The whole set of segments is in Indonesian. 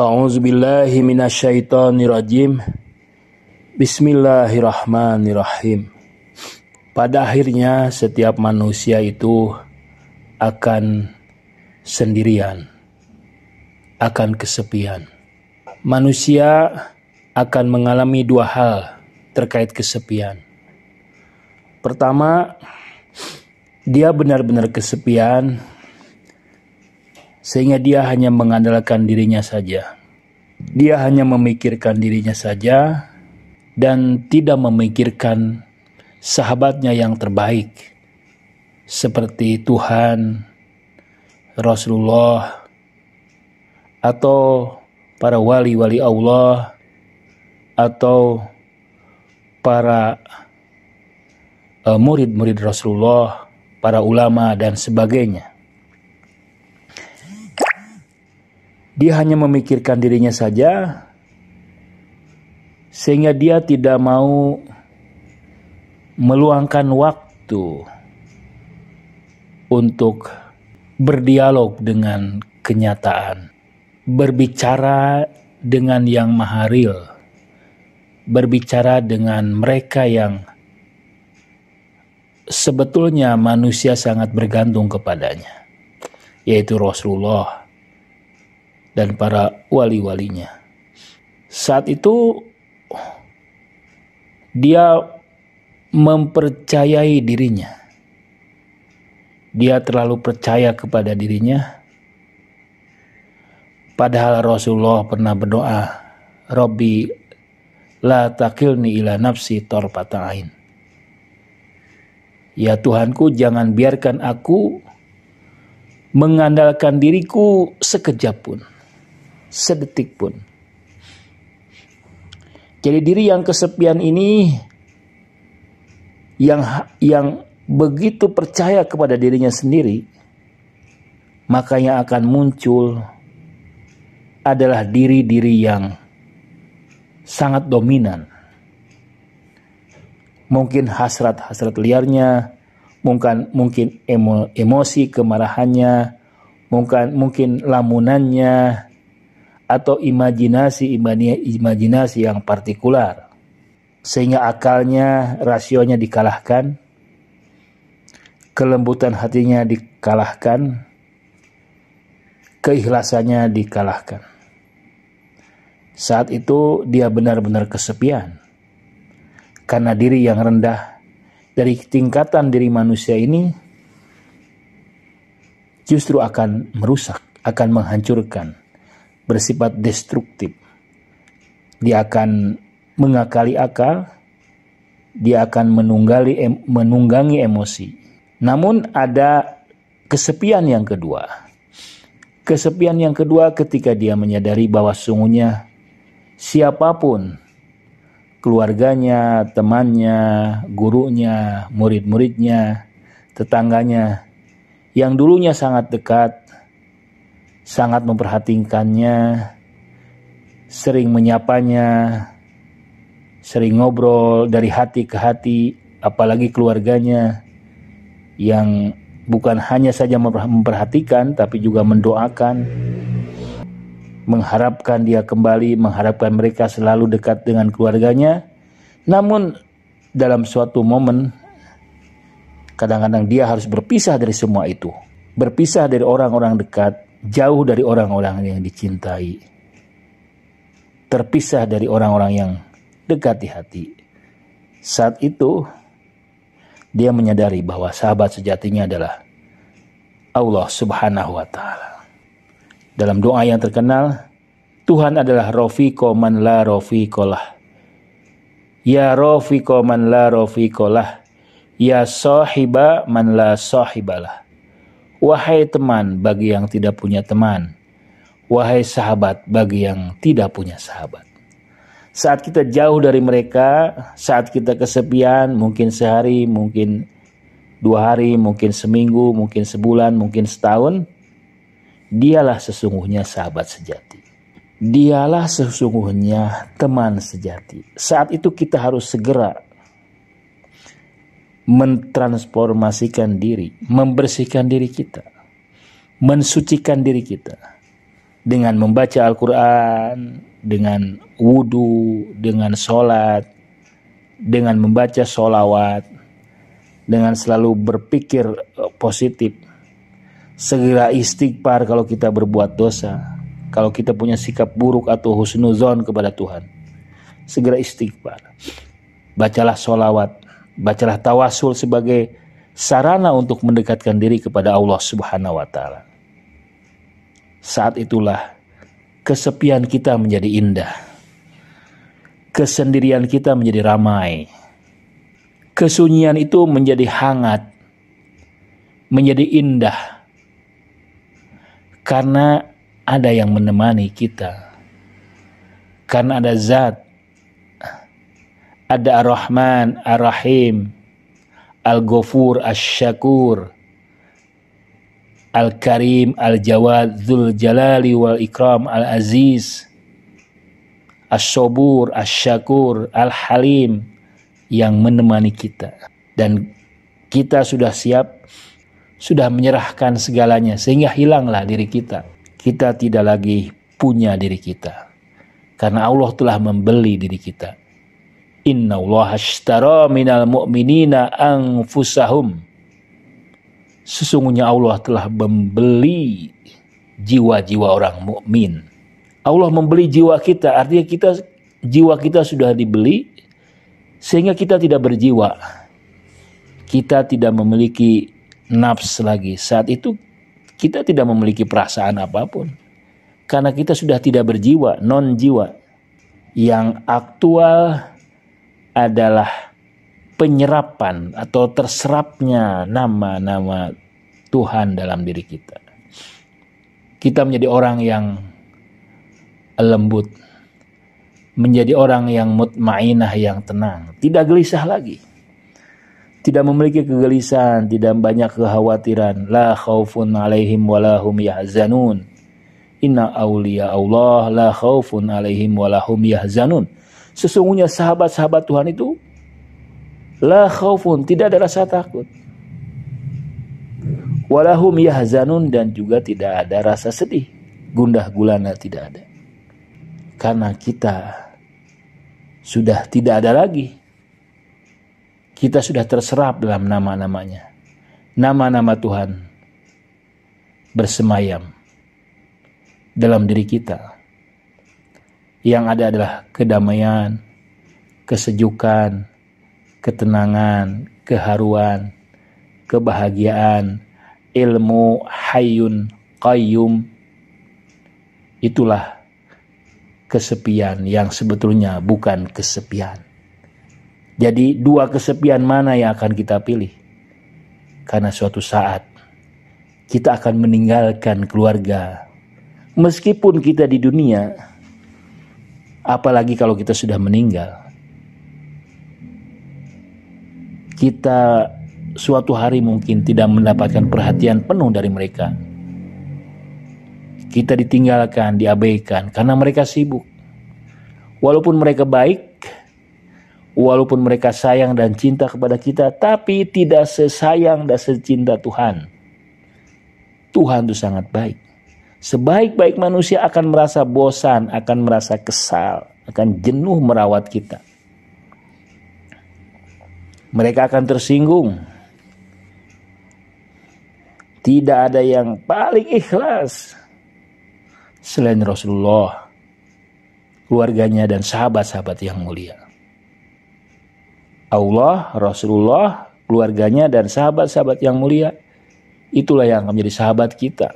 A'udzubillahi Bismillahirrahmanirrahim. Pada akhirnya setiap manusia itu akan sendirian, akan kesepian. Manusia akan mengalami dua hal terkait kesepian. Pertama, dia benar-benar kesepian sehingga dia hanya mengandalkan dirinya saja. Dia hanya memikirkan dirinya saja dan tidak memikirkan sahabatnya yang terbaik, seperti Tuhan, Rasulullah, atau para wali-wali Allah, atau para eh, murid-murid Rasulullah, para ulama, dan sebagainya. Dia hanya memikirkan dirinya saja, sehingga dia tidak mau meluangkan waktu untuk berdialog dengan kenyataan, berbicara dengan yang maharil, berbicara dengan mereka yang sebetulnya manusia sangat bergantung kepadanya, yaitu Rasulullah dan para wali-walinya. Saat itu dia mempercayai dirinya. Dia terlalu percaya kepada dirinya. Padahal Rasulullah pernah berdoa, "Robbi la takilni ila nafsi torpata ain." Ya Tuhanku, jangan biarkan aku mengandalkan diriku sekejap pun sedetik pun. Jadi diri yang kesepian ini yang yang begitu percaya kepada dirinya sendiri, maka yang akan muncul adalah diri-diri yang sangat dominan. Mungkin hasrat-hasrat liarnya, mungkin mungkin emosi kemarahannya, mungkin mungkin lamunannya, atau imajinasi imajinasi yang partikular sehingga akalnya rasionya dikalahkan kelembutan hatinya dikalahkan keikhlasannya dikalahkan saat itu dia benar-benar kesepian karena diri yang rendah dari tingkatan diri manusia ini justru akan merusak akan menghancurkan bersifat destruktif. Dia akan mengakali akal, dia akan menunggali menunggangi emosi. Namun ada kesepian yang kedua. Kesepian yang kedua ketika dia menyadari bahwa sungguhnya siapapun keluarganya, temannya, gurunya, murid-muridnya, tetangganya yang dulunya sangat dekat sangat memperhatikannya, sering menyapanya, sering ngobrol dari hati ke hati, apalagi keluarganya yang bukan hanya saja memperhatikan, tapi juga mendoakan, mengharapkan dia kembali, mengharapkan mereka selalu dekat dengan keluarganya. Namun, dalam suatu momen, kadang-kadang dia harus berpisah dari semua itu, berpisah dari orang-orang dekat, jauh dari orang-orang yang dicintai, terpisah dari orang-orang yang dekat di hati. Saat itu, dia menyadari bahwa sahabat sejatinya adalah Allah Subhanahu wa Ta'ala. Dalam doa yang terkenal, Tuhan adalah Rofiqo man la Lah, Ya Rofiqo man la Lah, Ya sahiba man la sahibalah. Wahai teman bagi yang tidak punya teman. Wahai sahabat bagi yang tidak punya sahabat. Saat kita jauh dari mereka, saat kita kesepian, mungkin sehari, mungkin dua hari, mungkin seminggu, mungkin sebulan, mungkin setahun, dialah sesungguhnya sahabat sejati. Dialah sesungguhnya teman sejati. Saat itu kita harus segera mentransformasikan diri, membersihkan diri kita, mensucikan diri kita dengan membaca Al-Quran, dengan wudhu, dengan sholat, dengan membaca sholawat, dengan selalu berpikir eh, positif, segera istighfar kalau kita berbuat dosa, kalau kita punya sikap buruk atau husnuzon kepada Tuhan, segera istighfar, bacalah sholawat, Bacalah tawasul sebagai sarana untuk mendekatkan diri kepada Allah Subhanahu wa taala. Saat itulah kesepian kita menjadi indah. Kesendirian kita menjadi ramai. Kesunyian itu menjadi hangat, menjadi indah. Karena ada yang menemani kita. Karena ada zat ada Ar-Rahman, Ar-Rahim, Al-Ghafur, Asy-Syakur, Al-Karim, Al-Jawad, Dzul Jalali wal Ikram, Al-Aziz, As-Sobur, As-Syakur, Al-Halim yang menemani kita. Dan kita sudah siap, sudah menyerahkan segalanya sehingga hilanglah diri kita. Kita tidak lagi punya diri kita. Karena Allah telah membeli diri kita. Inna Allah ashtara minal mu'minina anfusahum. Sesungguhnya Allah telah membeli jiwa-jiwa orang mukmin. Allah membeli jiwa kita, artinya kita jiwa kita sudah dibeli sehingga kita tidak berjiwa. Kita tidak memiliki nafs lagi. Saat itu kita tidak memiliki perasaan apapun. Karena kita sudah tidak berjiwa, non jiwa. Yang aktual adalah penyerapan atau terserapnya nama-nama Tuhan dalam diri kita. Kita menjadi orang yang lembut, menjadi orang yang mutmainah, yang tenang, tidak gelisah lagi. Tidak memiliki kegelisahan, tidak banyak kekhawatiran. La khaufun alaihim walahum yahzanun. Inna awliya Allah la khaufun alaihim walahum yahzanun sesungguhnya sahabat-sahabat Tuhan itu la khaufun, tidak ada rasa takut. Walahum yahzanun dan juga tidak ada rasa sedih. Gundah gulana tidak ada. Karena kita sudah tidak ada lagi. Kita sudah terserap dalam nama-namanya. Nama-nama Tuhan bersemayam dalam diri kita. Yang ada adalah kedamaian, kesejukan, ketenangan, keharuan, kebahagiaan, ilmu hayun qayyum. Itulah kesepian yang sebetulnya bukan kesepian. Jadi dua kesepian mana yang akan kita pilih? Karena suatu saat kita akan meninggalkan keluarga. Meskipun kita di dunia, apalagi kalau kita sudah meninggal. Kita suatu hari mungkin tidak mendapatkan perhatian penuh dari mereka. Kita ditinggalkan, diabaikan karena mereka sibuk. Walaupun mereka baik, walaupun mereka sayang dan cinta kepada kita, tapi tidak sesayang dan secinta Tuhan. Tuhan itu sangat baik. Sebaik-baik manusia akan merasa bosan, akan merasa kesal, akan jenuh merawat kita. Mereka akan tersinggung. Tidak ada yang paling ikhlas selain Rasulullah, keluarganya dan sahabat-sahabat yang mulia. Allah, Rasulullah, keluarganya dan sahabat-sahabat yang mulia, itulah yang akan menjadi sahabat kita.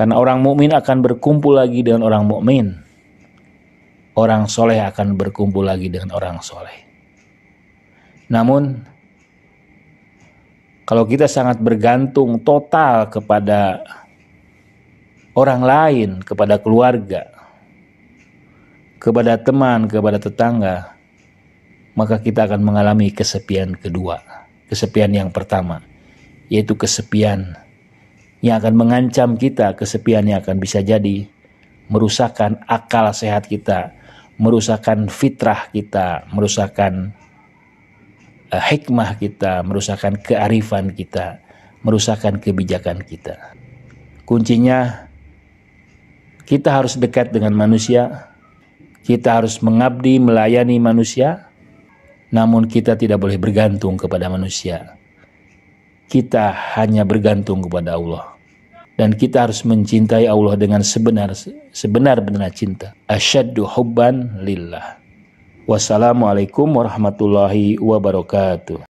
Karena orang mukmin akan berkumpul lagi dengan orang mukmin. Orang soleh akan berkumpul lagi dengan orang soleh. Namun, kalau kita sangat bergantung total kepada orang lain, kepada keluarga, kepada teman, kepada tetangga, maka kita akan mengalami kesepian kedua, kesepian yang pertama, yaitu kesepian yang akan mengancam kita kesepian yang akan bisa jadi merusakkan akal sehat kita, merusakkan fitrah kita, merusakkan uh, hikmah kita, merusakkan kearifan kita, merusakkan kebijakan kita. Kuncinya kita harus dekat dengan manusia, kita harus mengabdi melayani manusia, namun kita tidak boleh bergantung kepada manusia kita hanya bergantung kepada Allah dan kita harus mencintai Allah dengan sebenar sebenar-benar cinta asyaddu hubban lillah wassalamualaikum warahmatullahi wabarakatuh